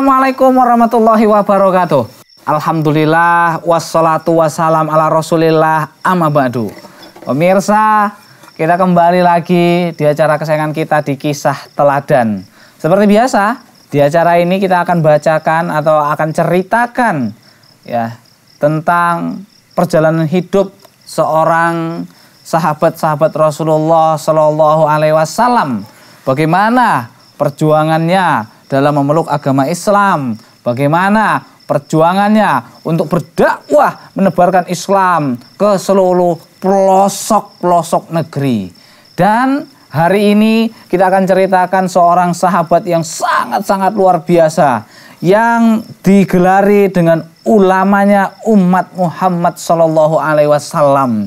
Assalamualaikum warahmatullahi wabarakatuh. Alhamdulillah wassalatu wassalam ala Rasulillah amma ba'du. Pemirsa, kita kembali lagi di acara kesayangan kita di Kisah Teladan. Seperti biasa, di acara ini kita akan bacakan atau akan ceritakan ya tentang perjalanan hidup seorang sahabat-sahabat Rasulullah Shallallahu alaihi wasallam. Bagaimana perjuangannya, dalam memeluk agama Islam. Bagaimana perjuangannya untuk berdakwah menebarkan Islam ke seluruh pelosok-pelosok negeri. Dan hari ini kita akan ceritakan seorang sahabat yang sangat-sangat luar biasa yang digelari dengan ulamanya umat Muhammad Shallallahu Alaihi Wasallam.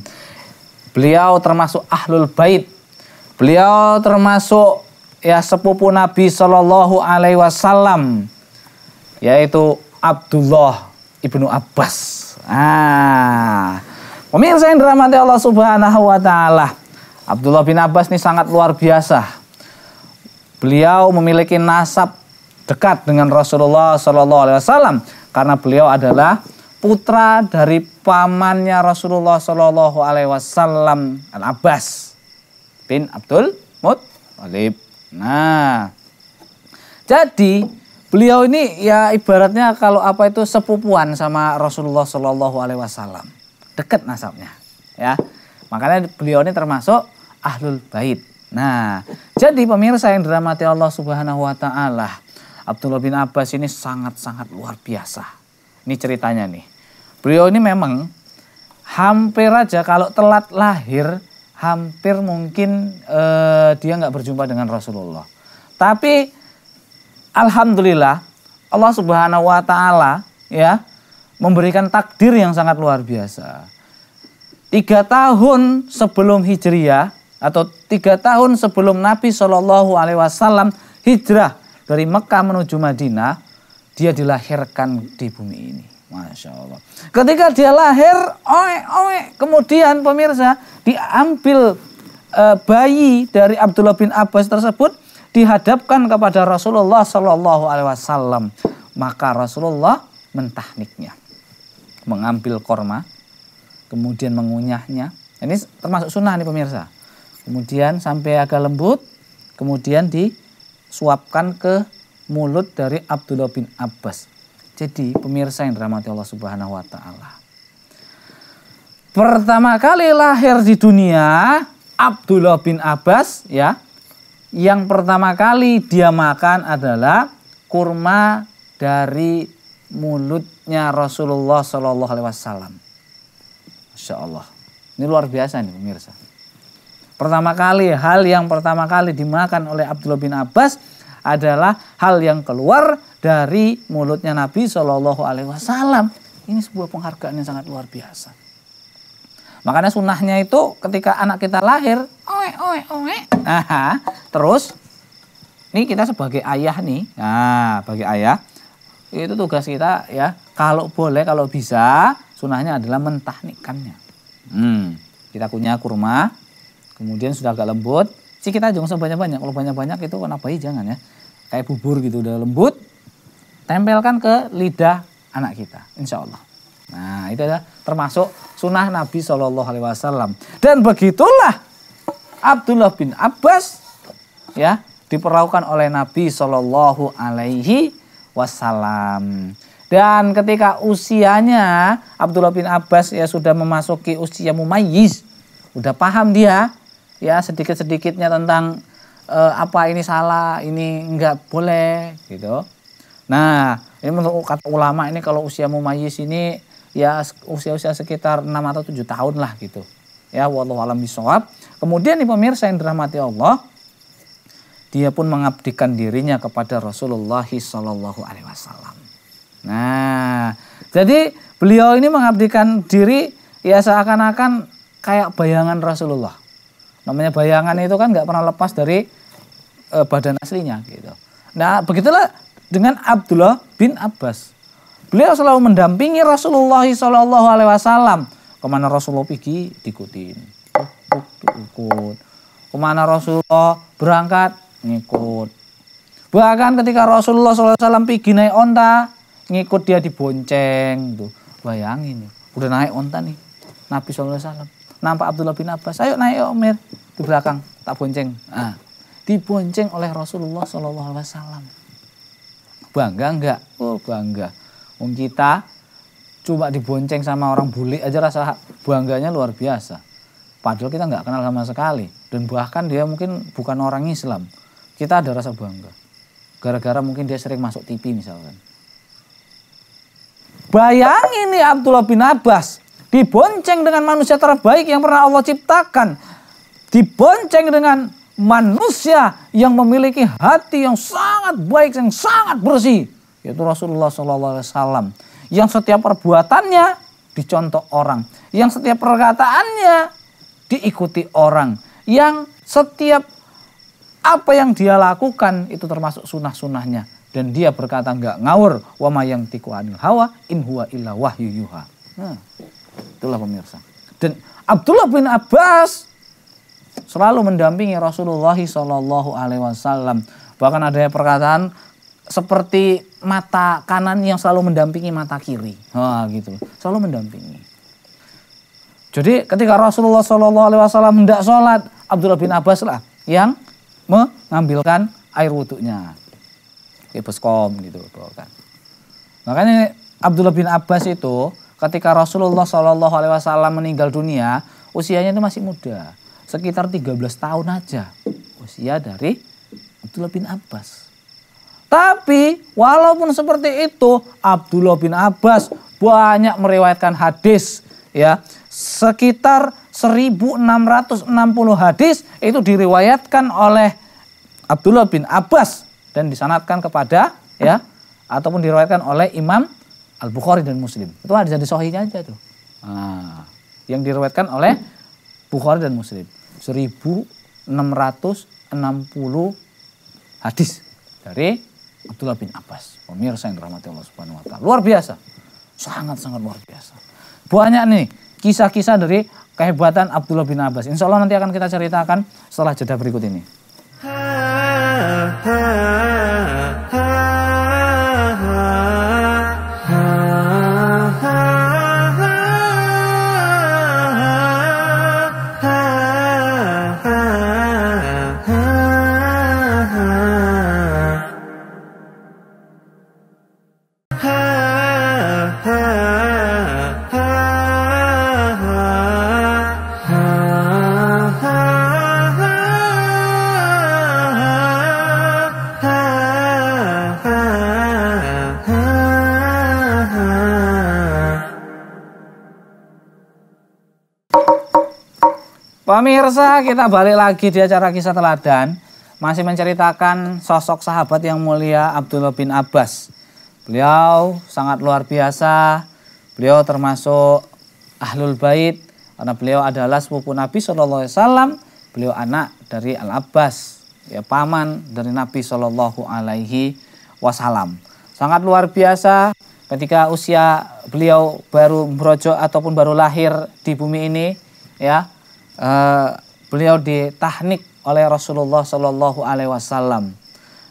Beliau termasuk ahlul bait. Beliau termasuk ya sepupu Nabi Shallallahu Alaihi Wasallam yaitu Abdullah ibnu Abbas. Ah, pemirsa yang dirahmati Allah Subhanahu Wa Taala, Abdullah bin Abbas ini sangat luar biasa. Beliau memiliki nasab dekat dengan Rasulullah Shallallahu Alaihi Wasallam karena beliau adalah putra dari pamannya Rasulullah Shallallahu Alaihi Wasallam Al Abbas bin Abdul Muttalib. Nah, jadi beliau ini ya ibaratnya kalau apa itu sepupuan sama Rasulullah Shallallahu Alaihi Wasallam, dekat nasabnya, ya. Makanya beliau ini termasuk ahlul bait. Nah, jadi pemirsa yang dirahmati Allah Subhanahu Wa Taala, Abdullah bin Abbas ini sangat-sangat luar biasa. Ini ceritanya nih. Beliau ini memang hampir aja kalau telat lahir hampir mungkin uh, dia nggak berjumpa dengan Rasulullah. Tapi alhamdulillah Allah Subhanahu wa taala ya memberikan takdir yang sangat luar biasa. Tiga tahun sebelum Hijriah atau tiga tahun sebelum Nabi Shallallahu Alaihi Wasallam hijrah dari Mekah menuju Madinah, dia dilahirkan di bumi ini. Masya Allah. Ketika dia lahir, oe oe, kemudian pemirsa diambil e, bayi dari Abdullah bin Abbas tersebut dihadapkan kepada Rasulullah Shallallahu Alaihi Wasallam. Maka Rasulullah mentahniknya, mengambil korma, kemudian mengunyahnya. Ini termasuk sunnah nih pemirsa. Kemudian sampai agak lembut, kemudian disuapkan ke mulut dari Abdullah bin Abbas. Jadi pemirsa yang dirahmati Allah Subhanahu wa taala. Pertama kali lahir di dunia Abdullah bin Abbas ya. Yang pertama kali dia makan adalah kurma dari mulutnya Rasulullah Shallallahu alaihi wasallam. Masya Allah. Ini luar biasa nih pemirsa. Pertama kali hal yang pertama kali dimakan oleh Abdullah bin Abbas adalah hal yang keluar dari mulutnya Nabi Shallallahu Alaihi Wasallam. Ini sebuah penghargaan yang sangat luar biasa. Makanya sunnahnya itu ketika anak kita lahir, oe oe oe, aha, terus ini kita sebagai ayah nih, nah bagi ayah itu tugas kita ya kalau boleh kalau bisa sunnahnya adalah mentahnikannya. Hmm, kita punya kurma, kemudian sudah agak lembut, si kita jangan sebanyak banyak. Kalau banyak banyak itu kenapa bayi jangan ya, kayak bubur gitu udah lembut, tempelkan ke lidah anak kita, insya Allah. Nah, itu adalah termasuk sunnah Nabi Shallallahu Alaihi Wasallam. Dan begitulah Abdullah bin Abbas ya diperlakukan oleh Nabi Shallallahu Alaihi Wasallam. Dan ketika usianya Abdullah bin Abbas ya sudah memasuki usia mumayyiz, udah paham dia ya sedikit sedikitnya tentang e, apa ini salah, ini nggak boleh gitu. Nah, ini menurut kata ulama ini kalau usia mumayyiz ini ya usia-usia sekitar 6 atau 7 tahun lah gitu. Ya, walau alam bisawab. Kemudian nih pemirsa yang dirahmati Allah, dia pun mengabdikan dirinya kepada Rasulullah sallallahu Alaihi Wasallam. Nah, jadi beliau ini mengabdikan diri ya seakan-akan kayak bayangan Rasulullah. Namanya bayangan itu kan nggak pernah lepas dari e, badan aslinya gitu. Nah, begitulah dengan Abdullah bin Abbas. Beliau selalu mendampingi Rasulullah Shallallahu Alaihi Wasallam. Kemana Rasulullah pergi diikutin. Ikut. Kemana Rasulullah berangkat ngikut. Bahkan ketika Rasulullah SAW pergi naik onta, ngikut dia dibonceng. Tuh. Bayangin, udah naik onta nih. Nabi SAW. Nampak Abdullah bin Abbas, ayo naik Omer. Ya, Di belakang, tak bonceng. Nah, dibonceng oleh Rasulullah SAW. Bangga enggak? Oh bangga. Wong kita coba dibonceng sama orang bule aja rasa bangganya luar biasa. Padahal kita nggak kenal sama sekali. Dan bahkan dia mungkin bukan orang Islam. Kita ada rasa bangga. Gara-gara mungkin dia sering masuk TV misalkan. Bayangin nih Abdullah bin Abbas. Dibonceng dengan manusia terbaik yang pernah Allah ciptakan. Dibonceng dengan manusia yang memiliki hati yang sangat baik, yang sangat bersih. Yaitu Rasulullah SAW. Yang setiap perbuatannya dicontoh orang. Yang setiap perkataannya diikuti orang. Yang setiap apa yang dia lakukan itu termasuk sunnah-sunnahnya. Dan dia berkata nggak ngawur. wa ma'yang tiku anil hawa in huwa illa wahyu yuha. Nah, itulah pemirsa. Dan Abdullah bin Abbas selalu mendampingi Rasulullah Shallallahu Alaihi Wasallam. Bahkan ada perkataan seperti mata kanan yang selalu mendampingi mata kiri, Wah, gitu, selalu mendampingi. Jadi ketika Rasulullah Shallallahu Alaihi Wasallam hendak sholat, Abdullah bin Abbas lah yang mengambilkan air wudhunya, di gitu, kan. Makanya Abdullah bin Abbas itu ketika Rasulullah Shallallahu Alaihi Wasallam meninggal dunia, usianya itu masih muda sekitar 13 tahun aja usia dari Abdullah bin Abbas. Tapi walaupun seperti itu Abdullah bin Abbas banyak meriwayatkan hadis ya sekitar 1660 hadis itu diriwayatkan oleh Abdullah bin Abbas dan disanatkan kepada ya ataupun diriwayatkan oleh Imam Al Bukhari dan Muslim itu ada di sohinya aja tuh nah, yang diriwayatkan oleh Bukhari dan Muslim 1660 hadis dari Abdullah bin Abbas. Pemirsa yang dirahmati Allah Subhanahu wa taala. Luar biasa. Sangat-sangat luar biasa. Banyak nih kisah-kisah dari kehebatan Abdullah bin Abbas. Insya Allah nanti akan kita ceritakan setelah jeda berikut ini. Ha, ha. pemirsa, kita balik lagi di acara kisah teladan. Masih menceritakan sosok sahabat yang mulia Abdullah bin Abbas. Beliau sangat luar biasa. Beliau termasuk ahlul bait karena beliau adalah sepupu Nabi Shallallahu Alaihi Wasallam. Beliau anak dari Al Abbas, ya paman dari Nabi Shallallahu Alaihi Wasallam. Sangat luar biasa ketika usia beliau baru merojok ataupun baru lahir di bumi ini, ya uh, beliau ditahnik oleh Rasulullah Shallallahu Alaihi Wasallam.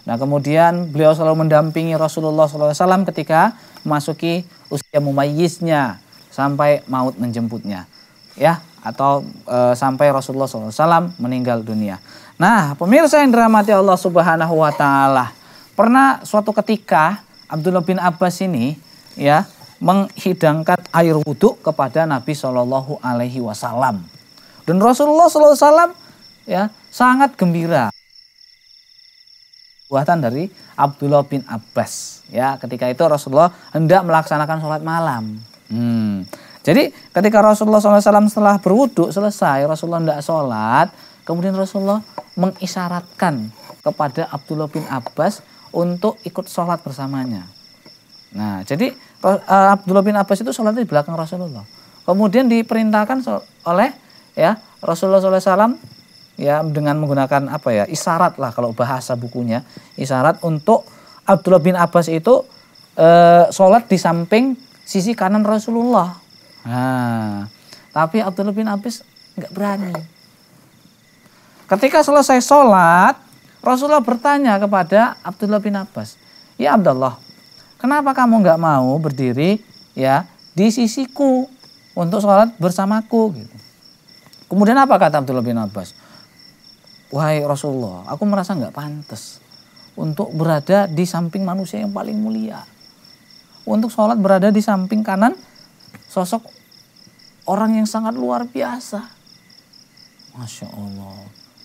Nah kemudian beliau selalu mendampingi Rasulullah SAW ketika memasuki usia mumayisnya sampai maut menjemputnya, ya atau e, sampai Rasulullah SAW meninggal dunia. Nah pemirsa yang dirahmati Allah Subhanahu Wa Taala, pernah suatu ketika Abdullah bin Abbas ini ya menghidangkan air wudhu kepada Nabi Shallallahu Alaihi Wasallam. Dan Rasulullah SAW ya sangat gembira. Buatan dari Abdullah bin Abbas. Ya, ketika itu Rasulullah hendak melaksanakan sholat malam. Hmm. Jadi ketika Rasulullah SAW setelah berwuduk selesai, Rasulullah tidak sholat. Kemudian Rasulullah mengisyaratkan kepada Abdullah bin Abbas untuk ikut sholat bersamanya. Nah, jadi eh, Abdullah bin Abbas itu sholat di belakang Rasulullah. Kemudian diperintahkan oleh ya Rasulullah SAW ya dengan menggunakan apa ya isyarat lah kalau bahasa bukunya isyarat untuk Abdullah bin Abbas itu e, sholat di samping sisi kanan Rasulullah. Nah, tapi Abdullah bin Abbas nggak berani. Ketika selesai sholat, Rasulullah bertanya kepada Abdullah bin Abbas, ya Abdullah, kenapa kamu nggak mau berdiri ya di sisiku untuk sholat bersamaku? Gitu. Kemudian apa kata Abdullah bin Abbas? Wahai Rasulullah, aku merasa nggak pantas untuk berada di samping manusia yang paling mulia. Untuk sholat berada di samping kanan sosok orang yang sangat luar biasa. Masya Allah.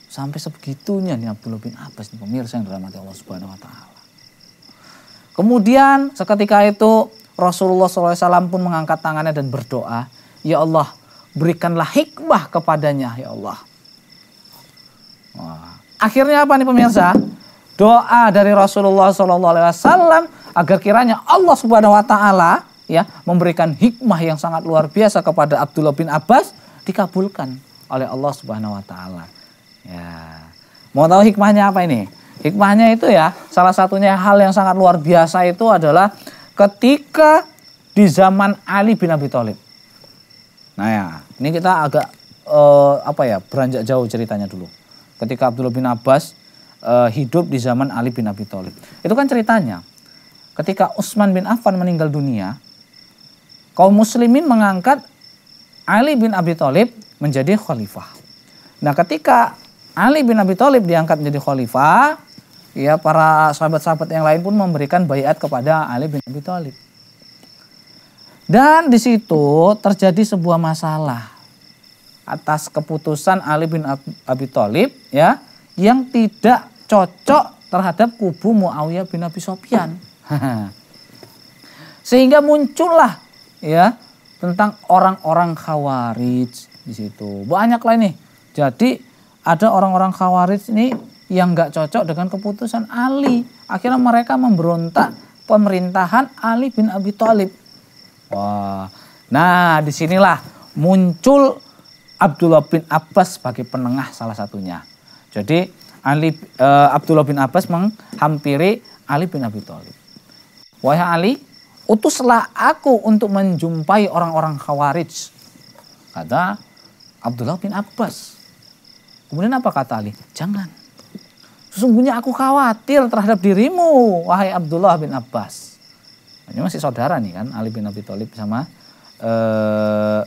Sampai sebegitunya nih Abdullah bin Abbas nih pemirsa yang dirahmati Allah Subhanahu wa taala. Kemudian seketika itu Rasulullah SAW pun mengangkat tangannya dan berdoa, "Ya Allah, Berikanlah hikmah kepadanya ya Allah. Akhirnya apa nih pemirsa? Doa dari Rasulullah SAW Alaihi Wasallam agar kiranya Allah Subhanahu Wa Taala ya memberikan hikmah yang sangat luar biasa kepada Abdullah bin Abbas dikabulkan oleh Allah Subhanahu Wa Taala. Ya, mau tahu hikmahnya apa ini? Hikmahnya itu ya salah satunya hal yang sangat luar biasa itu adalah ketika di zaman Ali bin Abi Thalib Nah ya, ini kita agak uh, apa ya beranjak jauh ceritanya dulu. Ketika Abdullah bin Abbas uh, hidup di zaman Ali bin Abi Thalib. Itu kan ceritanya. Ketika Utsman bin Affan meninggal dunia, kaum muslimin mengangkat Ali bin Abi Thalib menjadi khalifah. Nah, ketika Ali bin Abi Thalib diangkat menjadi khalifah, ya para sahabat-sahabat yang lain pun memberikan bayat kepada Ali bin Abi Thalib. Dan di situ terjadi sebuah masalah atas keputusan Ali bin Abi Thalib ya yang tidak cocok terhadap kubu Muawiyah bin Abi Sofyan. Sehingga muncullah ya tentang orang-orang Khawarij di situ. Banyak lah ini. Jadi ada orang-orang Khawarij ini yang nggak cocok dengan keputusan Ali. Akhirnya mereka memberontak pemerintahan Ali bin Abi Thalib Wah. Nah, disinilah muncul Abdullah bin Abbas sebagai penengah salah satunya. Jadi Ali e, Abdullah bin Abbas menghampiri Ali bin Abi Thalib. Wahai Ali, utuslah aku untuk menjumpai orang-orang Khawarij. Kata Abdullah bin Abbas. Kemudian apa kata Ali? Jangan. Sesungguhnya aku khawatir terhadap dirimu, wahai Abdullah bin Abbas ini masih saudara nih kan Ali bin Abi Thalib sama uh,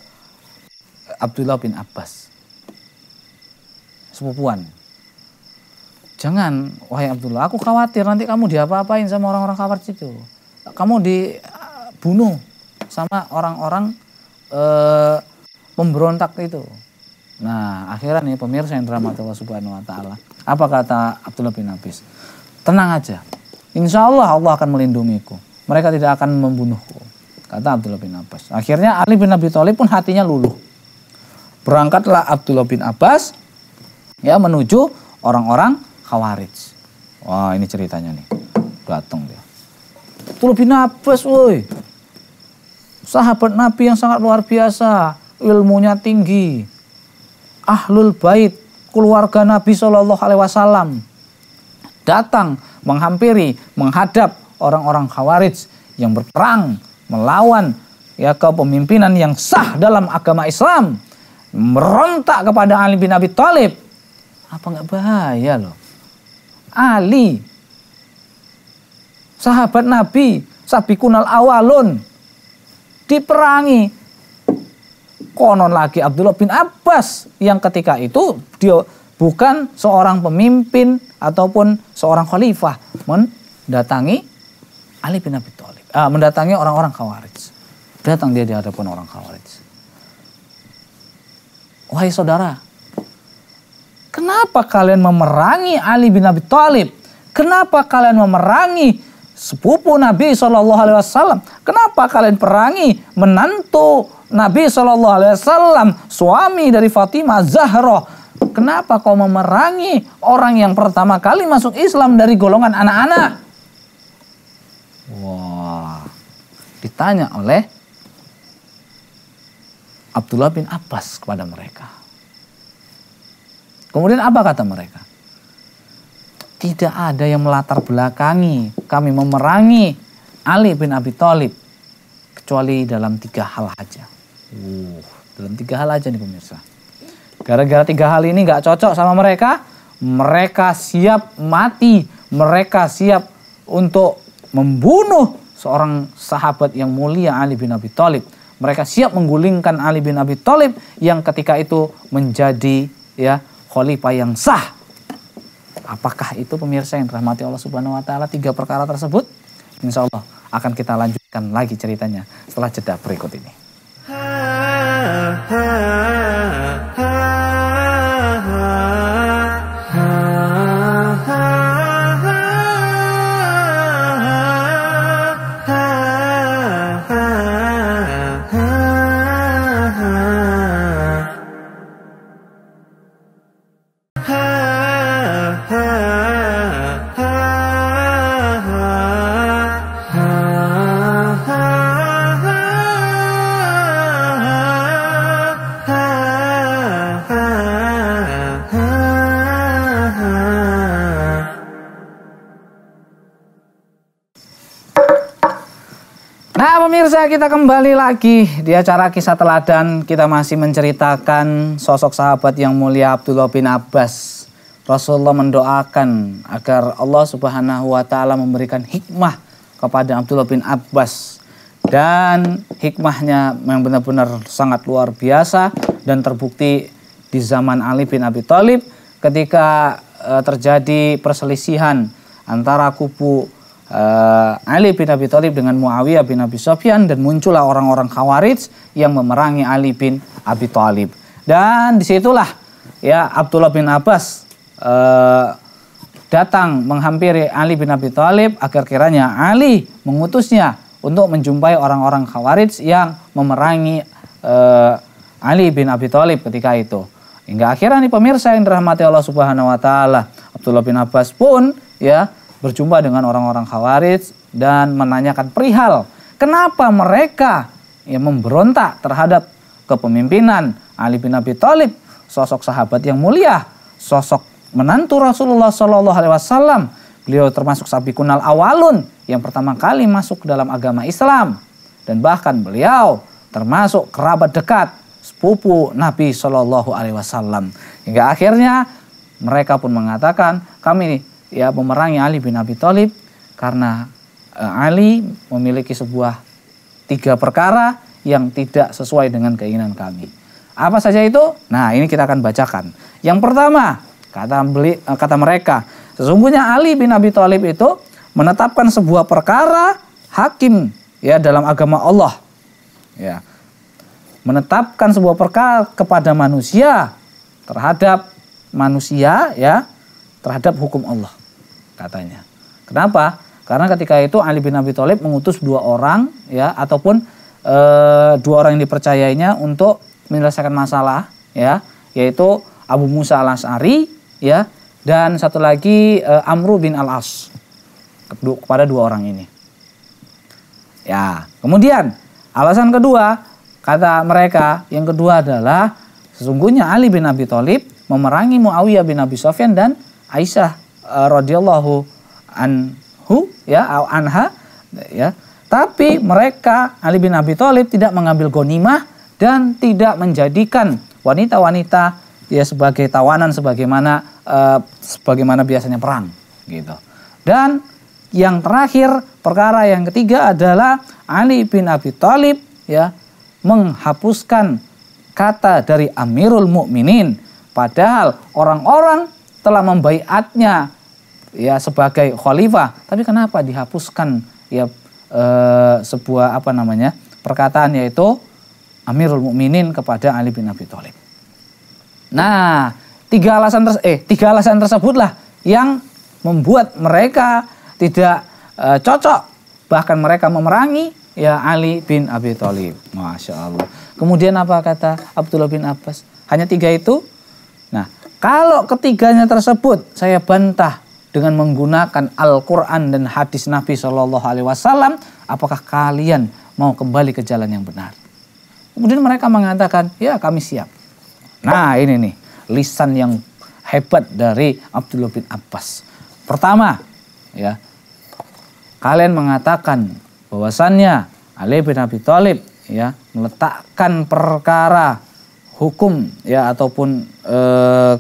Abdullah bin Abbas sepupuan jangan wahai Abdullah aku khawatir nanti kamu diapa-apain sama orang-orang kafir itu kamu dibunuh sama orang-orang uh, pemberontak itu Nah, akhirnya nih pemirsa yang teramat Allah Subhanahu wa taala. Apa kata Abdullah bin Abbas? Tenang aja. Insya Allah Allah akan melindungiku mereka tidak akan membunuhku. Kata Abdullah bin Abbas. Akhirnya Ali bin Abi Thalib pun hatinya luluh. Berangkatlah Abdullah bin Abbas ya menuju orang-orang Khawarij. Wah, ini ceritanya nih. Datang dia. Abdullah bin Abbas, woi. Sahabat Nabi yang sangat luar biasa, ilmunya tinggi. Ahlul bait, keluarga Nabi Shallallahu alaihi wasallam datang menghampiri, menghadap orang-orang Khawarij yang berperang melawan ya kepemimpinan yang sah dalam agama Islam merontak kepada Ali bin Abi Thalib apa nggak bahaya loh Ali sahabat Nabi Kunal awalun diperangi konon lagi Abdullah bin Abbas yang ketika itu dia bukan seorang pemimpin ataupun seorang khalifah mendatangi Ali bin Abi Thalib uh, ah, mendatangi orang-orang Khawarij. Datang dia di hadapan orang Khawarij. Wahai saudara, kenapa kalian memerangi Ali bin Abi Thalib? Kenapa kalian memerangi sepupu Nabi Shallallahu Alaihi Wasallam? Kenapa kalian perangi menantu Nabi Shallallahu Alaihi Wasallam, suami dari Fatimah Zahra? Kenapa kau memerangi orang yang pertama kali masuk Islam dari golongan anak-anak? Wah. Ditanya oleh Abdullah bin Abbas kepada mereka. Kemudian apa kata mereka? Tidak ada yang melatar belakangi kami memerangi Ali bin Abi Thalib kecuali dalam tiga hal aja. Uh, dalam tiga hal aja nih pemirsa. Gara-gara tiga hal ini nggak cocok sama mereka, mereka siap mati, mereka siap untuk membunuh seorang sahabat yang mulia Ali bin Abi Thalib. Mereka siap menggulingkan Ali bin Abi Thalib yang ketika itu menjadi ya khalifah yang sah. Apakah itu pemirsa yang dirahmati Allah Subhanahu wa taala tiga perkara tersebut? Insya Allah akan kita lanjutkan lagi ceritanya setelah jeda berikut ini. Ha, ha. Pemirsa kita kembali lagi di acara kisah teladan kita masih menceritakan sosok sahabat yang mulia Abdullah bin Abbas. Rasulullah mendoakan agar Allah Subhanahu wa taala memberikan hikmah kepada Abdullah bin Abbas dan hikmahnya memang benar-benar sangat luar biasa dan terbukti di zaman Ali bin Abi Thalib ketika eh, terjadi perselisihan antara kubu uh, Ali bin Abi Thalib dengan Muawiyah bin Abi Sufyan dan muncullah orang-orang Khawarij yang memerangi Ali bin Abi Thalib. Dan disitulah ya Abdullah bin Abbas uh, datang menghampiri Ali bin Abi Thalib agar kiranya Ali mengutusnya untuk menjumpai orang-orang Khawarij yang memerangi uh, Ali bin Abi Thalib ketika itu. Hingga akhirnya nih pemirsa yang dirahmati Allah Subhanahu wa taala, Abdullah bin Abbas pun ya berjumpa dengan orang-orang Khawarij dan menanyakan perihal kenapa mereka yang memberontak terhadap kepemimpinan Ali bin Abi Thalib, sosok sahabat yang mulia, sosok menantu Rasulullah Shallallahu Alaihi Wasallam. Beliau termasuk sabi kunal awalun yang pertama kali masuk dalam agama Islam dan bahkan beliau termasuk kerabat dekat sepupu Nabi Shallallahu Alaihi Wasallam. Hingga akhirnya mereka pun mengatakan kami ya memerangi Ali bin Abi Thalib karena uh, Ali memiliki sebuah tiga perkara yang tidak sesuai dengan keinginan kami. Apa saja itu? Nah, ini kita akan bacakan. Yang pertama, kata beli, e, kata mereka, sesungguhnya Ali bin Abi Thalib itu menetapkan sebuah perkara hakim ya dalam agama Allah. Ya. Menetapkan sebuah perkara kepada manusia terhadap manusia ya terhadap hukum Allah katanya. Kenapa? Karena ketika itu Ali bin Abi Thalib mengutus dua orang ya ataupun e, dua orang yang dipercayainya untuk menyelesaikan masalah ya, yaitu Abu Musa al-As'ari ya dan satu lagi e, Amru bin Al-As kepada dua orang ini. Ya, kemudian alasan kedua kata mereka yang kedua adalah sesungguhnya Ali bin Abi Thalib memerangi Muawiyah bin Abi Sofyan dan Aisyah Eh, radhiyallahu anhu ya atau anha ya. Tapi mereka Ali bin Abi Thalib tidak mengambil gonimah dan tidak menjadikan wanita-wanita ya sebagai tawanan sebagaimana uh, sebagaimana biasanya perang gitu. Dan yang terakhir perkara yang ketiga adalah Ali bin Abi Thalib ya menghapuskan kata dari Amirul Mukminin padahal orang-orang telah membaiatnya ya sebagai khalifah tapi kenapa dihapuskan ya e, sebuah apa namanya perkataan yaitu Amirul Mukminin kepada Ali bin Abi Thalib. Nah, tiga alasan terse eh tiga alasan tersebutlah yang membuat mereka tidak e, cocok bahkan mereka memerangi ya Ali bin Abi Thalib. Masya Allah. Kemudian apa kata Abdullah bin Abbas? Hanya tiga itu? Nah, kalau ketiganya tersebut saya bantah dengan menggunakan Al-Quran dan hadis Nabi Shallallahu Alaihi Wasallam, apakah kalian mau kembali ke jalan yang benar? Kemudian mereka mengatakan, ya kami siap. Nah ini nih, lisan yang hebat dari Abdullah bin Abbas. Pertama, ya kalian mengatakan bahwasannya Ali bin Abi Thalib ya meletakkan perkara hukum ya ataupun eh,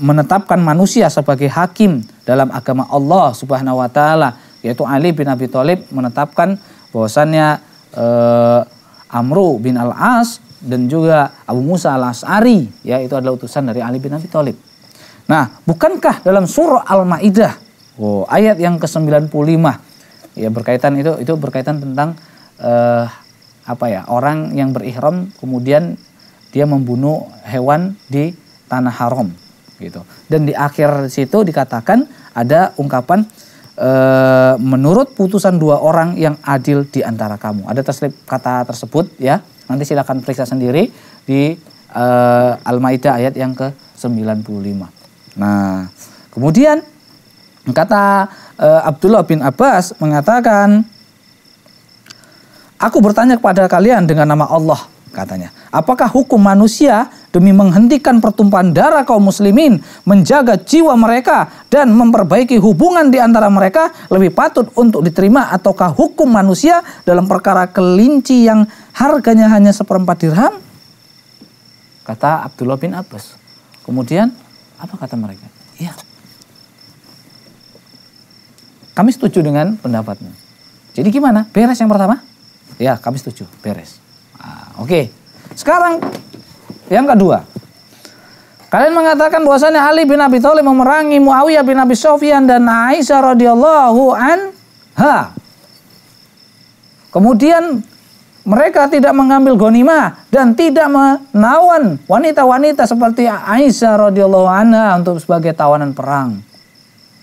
menetapkan manusia sebagai hakim dalam agama Allah Subhanahu wa taala yaitu Ali bin Abi Thalib menetapkan bahwasannya eh, Amru bin Al-As dan juga Abu Musa Al-As'ari yaitu itu adalah utusan dari Ali bin Abi Thalib. Nah, bukankah dalam surah Al-Maidah oh, ayat yang ke-95 ya berkaitan itu itu berkaitan tentang eh, apa ya orang yang berihram kemudian dia membunuh hewan di tanah haram gitu. Dan di akhir situ dikatakan ada ungkapan e, menurut putusan dua orang yang adil di antara kamu. Ada terselip kata tersebut ya. Nanti silakan periksa sendiri di e, Al-Maidah ayat yang ke-95. Nah, kemudian kata e, Abdullah bin Abbas mengatakan Aku bertanya kepada kalian dengan nama Allah katanya. Apakah hukum manusia demi menghentikan pertumpahan darah kaum muslimin, menjaga jiwa mereka dan memperbaiki hubungan di antara mereka lebih patut untuk diterima ataukah hukum manusia dalam perkara kelinci yang harganya hanya seperempat dirham? Kata Abdullah bin Abbas. Kemudian apa kata mereka? Iya. Kami setuju dengan pendapatnya. Jadi gimana? Beres yang pertama? Ya, kami setuju. Beres. Ah, Oke. Okay. Sekarang yang kedua, kalian mengatakan bahwasanya Ali bin Abi Thalib memerangi Muawiyah bin Abi Sofyan dan Aisyah radhiyallahu anha. Kemudian mereka tidak mengambil gonima dan tidak menawan wanita-wanita seperti Aisyah radhiyallahu anha untuk sebagai tawanan perang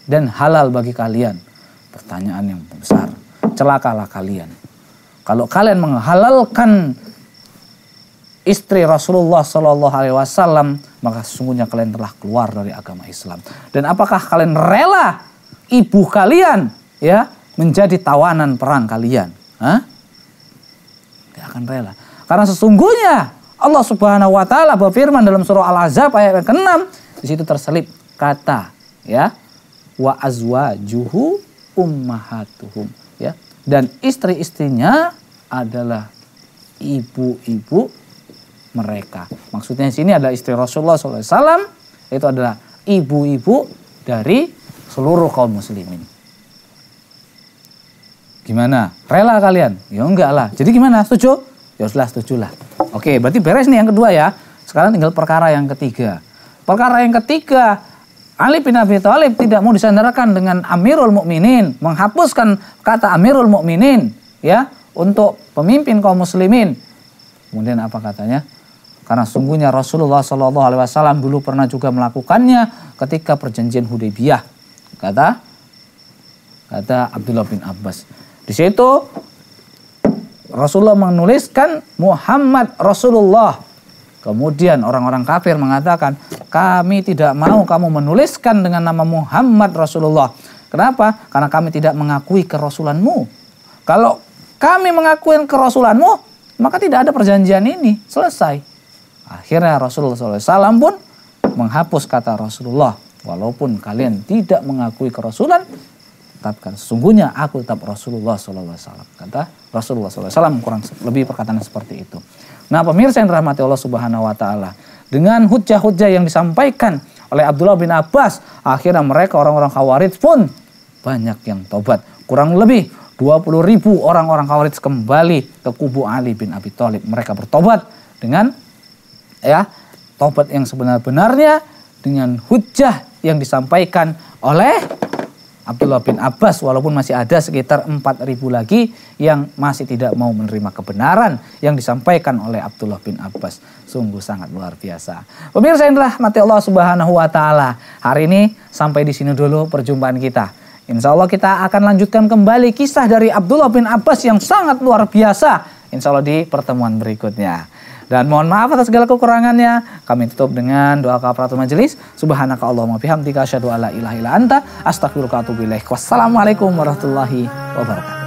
dan halal bagi kalian. Pertanyaan yang besar, celakalah kalian. Kalau kalian menghalalkan istri Rasulullah Shallallahu Alaihi Wasallam, maka sesungguhnya kalian telah keluar dari agama Islam. Dan apakah kalian rela ibu kalian ya menjadi tawanan perang kalian? Hah? Tidak akan rela. Karena sesungguhnya Allah Subhanahu wa taala berfirman dalam surah al Azab ayat ke keenam di situ terselip kata ya wa azwajuhu ummahatuhum ya dan istri-istrinya adalah ibu-ibu mereka. Maksudnya sini adalah istri Rasulullah SAW, itu adalah ibu-ibu dari seluruh kaum muslimin. Gimana? Rela kalian? Ya enggak lah. Jadi gimana? Setuju? Ya sudah setuju lah. Oke, berarti beres nih yang kedua ya. Sekarang tinggal perkara yang ketiga. Perkara yang ketiga, Ali bin Abi Thalib tidak mau disandarkan dengan Amirul Mukminin, menghapuskan kata Amirul Mukminin ya untuk pemimpin kaum muslimin. Kemudian apa katanya? Karena sungguhnya Rasulullah Shallallahu Alaihi Wasallam dulu pernah juga melakukannya ketika perjanjian Hudaybiyah. Kata kata Abdullah bin Abbas. Di situ Rasulullah menuliskan Muhammad Rasulullah. Kemudian orang-orang kafir mengatakan, kami tidak mau kamu menuliskan dengan nama Muhammad Rasulullah. Kenapa? Karena kami tidak mengakui kerasulanmu. Kalau kami mengakui kerasulanmu, maka tidak ada perjanjian ini. Selesai. Akhirnya Rasulullah SAW pun menghapus kata Rasulullah. Walaupun kalian tidak mengakui kerasulan, tetapkan sesungguhnya aku tetap Rasulullah SAW. Kata Rasulullah SAW kurang lebih perkataan seperti itu. Nah pemirsa yang dirahmati Allah Subhanahu Wa Taala dengan hujah-hujah yang disampaikan oleh Abdullah bin Abbas, akhirnya mereka orang-orang Khawarij pun banyak yang tobat. Kurang lebih 20 ribu orang-orang Khawarij kembali ke kubu Ali bin Abi Thalib. Mereka bertobat dengan ya taubat yang sebenar-benarnya dengan hujah yang disampaikan oleh Abdullah bin Abbas walaupun masih ada sekitar 4000 lagi yang masih tidak mau menerima kebenaran yang disampaikan oleh Abdullah bin Abbas. Sungguh sangat luar biasa. Pemirsa yang mati Allah Subhanahu wa taala. Hari ini sampai di sini dulu perjumpaan kita. Insya Allah kita akan lanjutkan kembali kisah dari Abdullah bin Abbas yang sangat luar biasa. Insya Allah di pertemuan berikutnya. Dan mohon maaf atas segala kekurangannya. Kami tutup dengan doa kafaratul majelis. Subhanaka Allahumma bihamdika asyhadu alla ilaha illa anta astaghfiruka wa atubu ilaik. Wassalamualaikum warahmatullahi wabarakatuh.